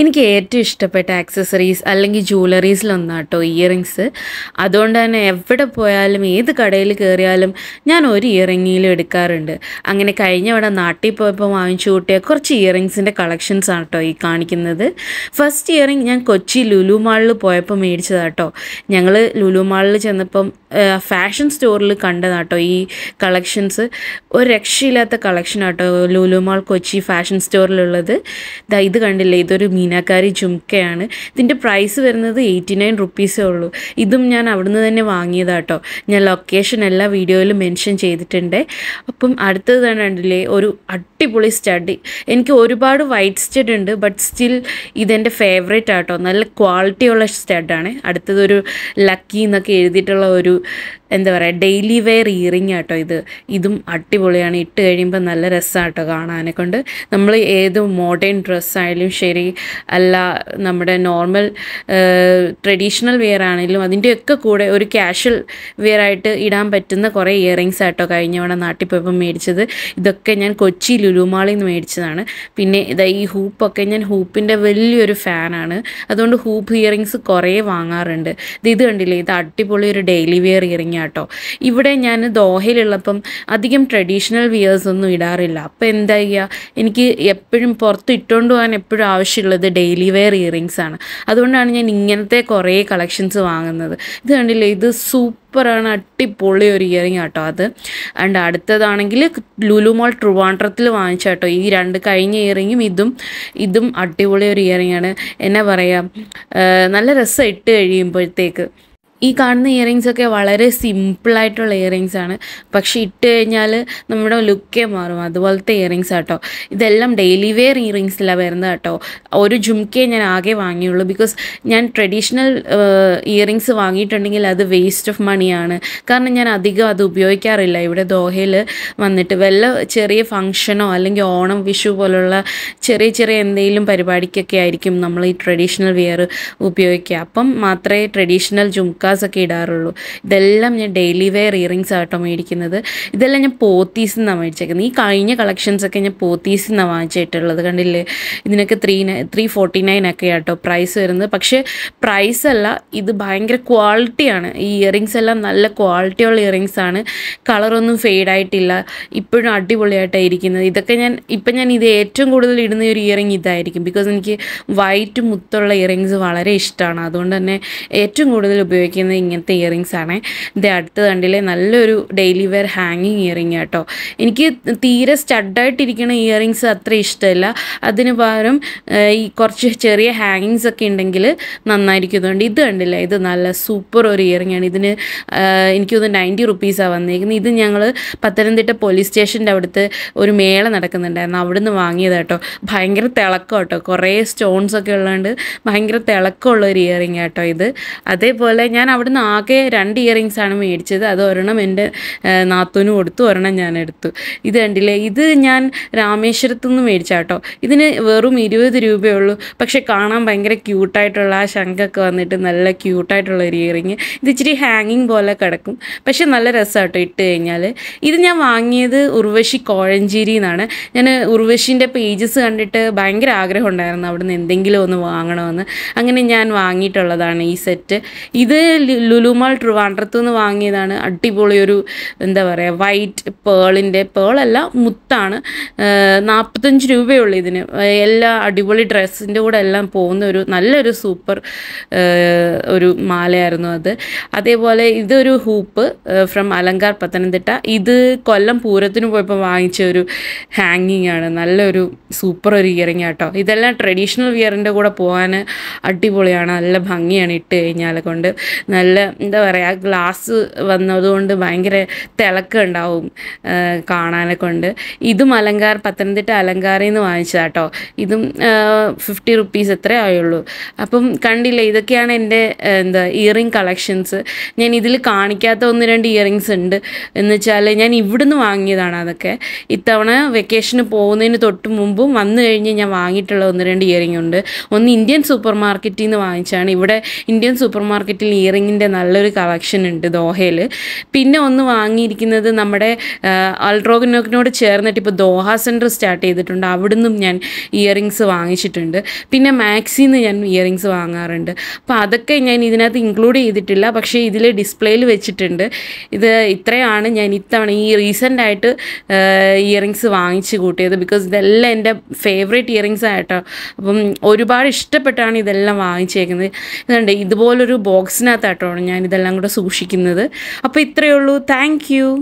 എനിക്ക് ഏറ്റവും ഇഷ്ടപ്പെട്ട ആക്സസറീസ് അല്ലെങ്കിൽ ജ്വല്ലറീസിലൊന്നാണ് കേട്ടോ ഇയറിങ്സ് അതുകൊണ്ട് തന്നെ എവിടെ പോയാലും ഏത് കടയിൽ കയറിയാലും ഞാൻ ഒരു ഇയറിങ്ങിലും എടുക്കാറുണ്ട് അങ്ങനെ കഴിഞ്ഞ അവിടെ നാട്ടിൽ പോയപ്പോൾ വാങ്ങിച്ചു കൂട്ടിയ കുറച്ച് ഇയറിങ്സിൻ്റെ കളക്ഷൻസ് ആണ് കേട്ടോ ഈ കാണിക്കുന്നത് ഫസ്റ്റ് ഇയറിങ് ഞാൻ കൊച്ചി ലുലു മാളിൽ പോയപ്പോൾ മേടിച്ചതാട്ടോ ഞങ്ങൾ ലുലു മാളിൽ ചെന്നപ്പം ഫാഷൻ സ്റ്റോറിൽ കണ്ടതാട്ടോ ഈ കളക്ഷൻസ് ഒരു രക്ഷയില്ലാത്ത കളക്ഷൻ ആട്ടോ ലുലു മാൾ കൊച്ചി ഫാഷൻ സ്റ്റോറിലുള്ളത് ഇത് കണ്ടില്ലേ ഇതൊരു മീൻ മീനാക്കാരി ജുംക്കയാണ് ഇതിൻ്റെ പ്രൈസ് വരുന്നത് എയ്റ്റി നയൻ റുപ്പീസേ ഉള്ളൂ ഇതും ഞാൻ അവിടുന്ന് തന്നെ വാങ്ങിയതാട്ടോ ഞാൻ ലൊക്കേഷൻ എല്ലാ വീഡിയോയിലും മെൻഷൻ ചെയ്തിട്ടുണ്ട് അപ്പം അടുത്തത് തന്നെ ഉണ്ടല്ലേ ഒരു അടിപൊളി സ്റ്റഡി എനിക്ക് ഒരുപാട് വൈറ്റ് സ്റ്റഡ് ഉണ്ട് ബട്ട് സ്റ്റിൽ ഇതെൻ്റെ ഫേവറേറ്റ് ആട്ടോ നല്ല ക്വാളിറ്റിയുള്ള സ്റ്റഡാണ് അടുത്തതൊരു ലക്കി എന്നൊക്കെ എഴുതിയിട്ടുള്ള ഒരു എന്താ പറയുക ഡെയിലി വെയർ ഇയറിങ് ആട്ടോ ഇത് ഇതും അടിപൊളിയാണ് ഇട്ട് കഴിയുമ്പോൾ നല്ല രസമാട്ടോ കാണാനെ കൊണ്ട് നമ്മൾ ഏത് മോഡേൺ ഡ്രസ്സായാലും ശരി അല്ല നമ്മുടെ നോർമൽ ട്രഡീഷണൽ വെയർ ആണെങ്കിലും അതിൻ്റെയൊക്കെ കൂടെ ഒരു ക്യാഷ്വൽ വെയർ ആയിട്ട് ഇടാൻ പറ്റുന്ന കുറേ ഇയറിങ്സ് ആട്ടോ കഴിഞ്ഞവണ നാട്ടിൽ പോയപ്പോൾ മേടിച്ചത് ഇതൊക്കെ ഞാൻ കൊച്ചിയിൽ ലുലുമാളിൽ നിന്ന് മേടിച്ചതാണ് പിന്നെ ഇതാ ഈ ഹൂപ്പൊക്കെ ഞാൻ ഹൂപ്പിൻ്റെ വലിയൊരു ഫാനാണ് അതുകൊണ്ട് ഹൂപ്പ് ഇയറിങ്സ് കുറേ വാങ്ങാറുണ്ട് ഇത് കണ്ടില്ലേ ഇത് അടിപൊളി ഒരു ഡെയിലി വെയർ ഇയറിങ് ആട്ടോ ഇവിടെ ഞാൻ ദോഹയിലുള്ളപ്പം അധികം ട്രഡീഷണൽ വിയേഴ്സ് ഒന്നും ഇടാറില്ല അപ്പോൾ എന്താ ചെയ്യുക എനിക്ക് എപ്പോഴും പുറത്ത് ഇട്ടുകൊണ്ട് പോകാൻ എപ്പോഴും ആവശ്യമുള്ളത് ഡെയിലി വെയർ ഇയറിങ്സ് ആണ് അതുകൊണ്ടാണ് ഞാൻ ഇങ്ങനത്തെ കുറേ കളക്ഷൻസ് വാങ്ങുന്നത് ഇത് കണ്ടില്ലേ ഇത് സൂപ്പർ സൂപ്പറാണ് അടിപൊളി ഒരു ഇയറിങ് കേട്ടോ അത് ആൻഡ് അടുത്തതാണെങ്കിൽ ലുലുമോൾ ട്രിവാൻഡ്രത്തിൽ വാങ്ങിച്ച കേട്ടോ ഈ രണ്ട് കഴിഞ്ഞ ഇയറിങ്ങും ഇതും ഇതും അടിപൊളി ഒരു ഇയറിങ് ആണ് എന്നാ പറയുക നല്ല രസം ഇട്ട് കഴിയുമ്പോഴത്തേക്ക് ഈ കാണുന്ന ഇയറിങ്സ് ഒക്കെ വളരെ സിമ്പിളായിട്ടുള്ള ഇയറിങ്സ് ആണ് പക്ഷേ ഇട്ട് കഴിഞ്ഞാൽ നമ്മുടെ ലുക്കേ മാറും അതുപോലത്തെ ഇയറിങ്സ് ആട്ടോ ഇതെല്ലാം ഡെയിലി വെയർ ഇയറിങ്സിലാണ് വരുന്നത് കേട്ടോ ഒരു ജുംക്കേ ഞാൻ ആകെ വാങ്ങിയുള്ളൂ ബിക്കോസ് ഞാൻ ട്രഡീഷണൽ ഇയറിങ്സ് വാങ്ങിയിട്ടുണ്ടെങ്കിൽ അത് വേസ്റ്റ് ഓഫ് മണിയാണ് കാരണം ഞാൻ അധികം അത് ഉപയോഗിക്കാറില്ല ഇവിടെ ദോഹയിൽ വന്നിട്ട് വല്ല ചെറിയ ഫങ്ഷനോ അല്ലെങ്കിൽ ഓണം വിഷു പോലുള്ള ചെറിയ ചെറിയ എന്തെങ്കിലും പരിപാടിക്കൊക്കെ ആയിരിക്കും നമ്മൾ ഈ ട്രഡീഷണൽ വെയർ ഉപയോഗിക്കുക അപ്പം മാത്രമേ ട്രഡീഷണൽ ജുംക്ക ബുർക്കാസൊക്കെ ഇടാറുള്ളൂ ഇതെല്ലാം ഞാൻ ഡെയിലി വെയർ ഇയറിങ്സ് ആട്ടോ മേടിക്കുന്നത് ഇതെല്ലാം ഞാൻ പോത്തീസ് നിന്നാണ് മേടിച്ചേക്കുന്നത് ഈ കഴിഞ്ഞ കളക്ഷൻസൊക്കെ ഞാൻ പോത്തീസ് നിന്നാണ് വാങ്ങിച്ചിട്ടുള്ളത് കണ്ടില്ലേ ഇതിനൊക്കെ ത്രീ ത്രീ ഫോർട്ടി നയൻ ഒക്കെ ആട്ടോ പ്രൈസ് വരുന്നത് പക്ഷേ പ്രൈസ് അല്ല ഇത് ഭയങ്കര ക്വാളിറ്റിയാണ് ഈ ഇയറിങ്സ് എല്ലാം നല്ല ക്വാളിറ്റിയുള്ള ഇയറിങ്സ് ആണ് കളറൊന്നും ഫെയ്ഡ് ആയിട്ടില്ല ഇപ്പോഴും അടിപൊളിയായിട്ടാണ് ഇരിക്കുന്നത് ഇതൊക്കെ ഞാൻ ഇപ്പം ഞാൻ ഇത് ഏറ്റവും കൂടുതൽ ഇടുന്ന ഒരു ഇയറിങ് ഇതായിരിക്കും ബിക്കോസ് എനിക്ക് വൈറ്റ് മുത്തുള്ള ഇയറിങ്സ് വളരെ ഇഷ്ടമാണ് അതുകൊണ്ട് തന്നെ ഏറ്റവും കൂടുതൽ ഉപയോഗിക്കുന്നത് ഉപയോഗിക്കുന്നത് ഇങ്ങനത്തെ ഇയറിങ്സ് ആണ് ഇത് അടുത്ത കണ്ടില്ലേ നല്ലൊരു ഡെയിലി വെയർ ഹാങ്ങിങ് ഇയറിങ് കേട്ടോ എനിക്ക് തീരെ സ്റ്റഡായിട്ടിരിക്കുന്ന ഇയറിങ്സ് അത്ര ഇഷ്ടമല്ല അതിന് പകരം ഈ കുറച്ച് ചെറിയ ഹാങ്ങിങ്സ് ഒക്കെ ഉണ്ടെങ്കിൽ അതുകൊണ്ട് ഇത് കണ്ടില്ല ഇത് നല്ല സൂപ്പർ ഒരു ഇയറിങ് ആണ് ഇതിന് എനിക്കൊന്ന് നയൻറ്റി റുപ്പീസാണ് വന്നിരിക്കുന്നത് ഇത് ഞങ്ങൾ പത്തനംതിട്ട പോലീസ് സ്റ്റേഷൻ്റെ അവിടുത്തെ ഒരു മേള നടക്കുന്നുണ്ടായിരുന്നു അവിടുന്ന് വാങ്ങിയത് കേട്ടോ ഭയങ്കര തിളക്കം കേട്ടോ കുറേ സ്റ്റോൺസ് ഒക്കെ ഉള്ളതുകൊണ്ട് ഭയങ്കര തിളക്കമുള്ള ഒരു കേട്ടോ ഇത് അതേപോലെ ഞാൻ ഞാൻ അവിടുന്ന് ആകെ രണ്ട് ഇയറിങ്സ് ആണ് മേടിച്ചത് അത് ഒരെണ്ണം എൻ്റെ നാത്തൂന് കൊടുത്തു ഒരെണ്ണം ഞാൻ എടുത്തു ഇത് കണ്ടില്ലേ ഇത് ഞാൻ രാമേശ്വരത്തു നിന്ന് മേടിച്ചാട്ടോ ഇതിന് വെറും ഇരുപത് രൂപയേ ഉള്ളൂ പക്ഷേ കാണാൻ ഭയങ്കര ക്യൂട്ടായിട്ടുള്ള ആ ശംഖൊക്കെ വന്നിട്ട് നല്ല ക്യൂട്ടായിട്ടുള്ള ഒരു ഇയറിങ് ഇത് ഇച്ചിരി ഹാങ്ങിങ് പോലെ കിടക്കും പക്ഷെ നല്ല രസമാട്ടോ ഇട്ട് കഴിഞ്ഞാൽ ഇത് ഞാൻ വാങ്ങിയത് ഉർവശി കോഴഞ്ചേരി എന്നാണ് ഞാൻ ഉർവശിൻ്റെ പേജസ് കണ്ടിട്ട് ഭയങ്കര ആഗ്രഹം ഉണ്ടായിരുന്നു അവിടുന്ന് എന്തെങ്കിലും ഒന്ന് വാങ്ങണമെന്ന് അങ്ങനെ ഞാൻ വാങ്ങിയിട്ടുള്ളതാണ് ഈ സെറ്റ് ഇത് ലുലുമാൾ ട്രിവാൻഡ്രത്ത് നിന്ന് വാങ്ങിയതാണ് അടിപൊളി ഒരു എന്താ പറയുക വൈറ്റ് പേളിൻ്റെ പേളല്ല മുത്താണ് നാൽപ്പത്തഞ്ച് രൂപയുള്ളൂ ഇതിന് എല്ലാ അടിപൊളി ഡ്രസ്സിൻ്റെ കൂടെ എല്ലാം പോകുന്ന ഒരു നല്ലൊരു സൂപ്പർ ഒരു മാലയായിരുന്നു അത് അതേപോലെ ഇതൊരു ഹൂപ്പ് ഫ്രം അലങ്കാർ പത്തനംതിട്ട ഇത് കൊല്ലം പൂരത്തിന് പോയപ്പോൾ വാങ്ങിച്ച ഒരു ഹാങ്ങിങ് ആണ് നല്ലൊരു സൂപ്പർ ഒരു ഇയറിങ് ആട്ടോ ഇതെല്ലാം ട്രഡീഷണൽ ഇയറിൻ്റെ കൂടെ പോകാൻ അടിപൊളിയാണ് നല്ല ഭംഗിയാണ് ഇട്ട് കഴിഞ്ഞാൽ കൊണ്ട് നല്ല എന്താ പറയുക ഗ്ലാസ് വന്നതുകൊണ്ട് ഭയങ്കര തിളക്കുണ്ടാവും കാണാനൊക്കെ ഉണ്ട് ഇതും അലങ്കാർ പത്തനംതിട്ട അലങ്കാരിൽ നിന്ന് കേട്ടോ ഇതും ഫിഫ്റ്റി റുപ്പീസ് എത്ര ആയുള്ളൂ അപ്പം കണ്ടില്ല ഇതൊക്കെയാണ് എൻ്റെ എന്താ ഇയറിങ് കളക്ഷൻസ് ഞാൻ ഇതിൽ കാണിക്കാത്ത ഒന്ന് രണ്ട് ഇയറിങ്സ് ഉണ്ട് എന്ന് വെച്ചാൽ ഞാൻ ഇവിടുന്ന് വാങ്ങിയതാണ് അതൊക്കെ ഇത്തവണ വെക്കേഷന് പോകുന്നതിന് തൊട്ട് മുമ്പും വന്നു കഴിഞ്ഞ് ഞാൻ വാങ്ങിയിട്ടുള്ള ഒന്ന് രണ്ട് ഇയറിംഗ് ഉണ്ട് ഒന്ന് ഇന്ത്യൻ സൂപ്പർ മാർക്കറ്റിൽ നിന്ന് വാങ്ങിച്ചാണ് ഇവിടെ ഇന്ത്യൻ സൂപ്പർ മാർക്കറ്റിൽ ഇയറിംഗ് കളറിങ്ങിൻ്റെ നല്ലൊരു കളക്ഷൻ ഉണ്ട് ദോഹയിൽ പിന്നെ ഒന്ന് വാങ്ങിയിരിക്കുന്നത് നമ്മുടെ അൾട്രോഗിനോക്കിനോട് ചേർന്നിട്ട് ഇപ്പോൾ ദോഹ സെൻറ്റർ സ്റ്റാർട്ട് ചെയ്തിട്ടുണ്ട് അവിടുന്നും ഞാൻ ഇയറിങ്സ് വാങ്ങിച്ചിട്ടുണ്ട് പിന്നെ മാക്സിൽ നിന്ന് ഞാൻ ഇയറിങ്സ് വാങ്ങാറുണ്ട് അപ്പോൾ അതൊക്കെ ഞാൻ ഇതിനകത്ത് ഇൻക്ലൂഡ് ചെയ്തിട്ടില്ല പക്ഷേ ഇതിൽ ഡിസ്പ്ലേയിൽ വെച്ചിട്ടുണ്ട് ഇത് ഇത്രയാണ് ഞാൻ ഇത്തവണ ഈ റീസെൻ്റ് ആയിട്ട് ഇയറിങ്സ് വാങ്ങിച്ചു കൂട്ടിയത് ബിക്കോസ് ഇതെല്ലാം എൻ്റെ ഫേവറേറ്റ് ഇയറിങ്സ് ആയിട്ടോ അപ്പം ഒരുപാട് ഇഷ്ടപ്പെട്ടാണ് ഇതെല്ലാം വാങ്ങിച്ചേക്കുന്നത് ഇതുണ്ട് ഇതുപോലൊരു ബോക്സിനകത്ത് കേട്ടോ ഞാൻ ഇതെല്ലാം കൂടെ സൂക്ഷിക്കുന്നത് അപ്പോൾ ഇത്രയേ ഉള്ളൂ താങ്ക്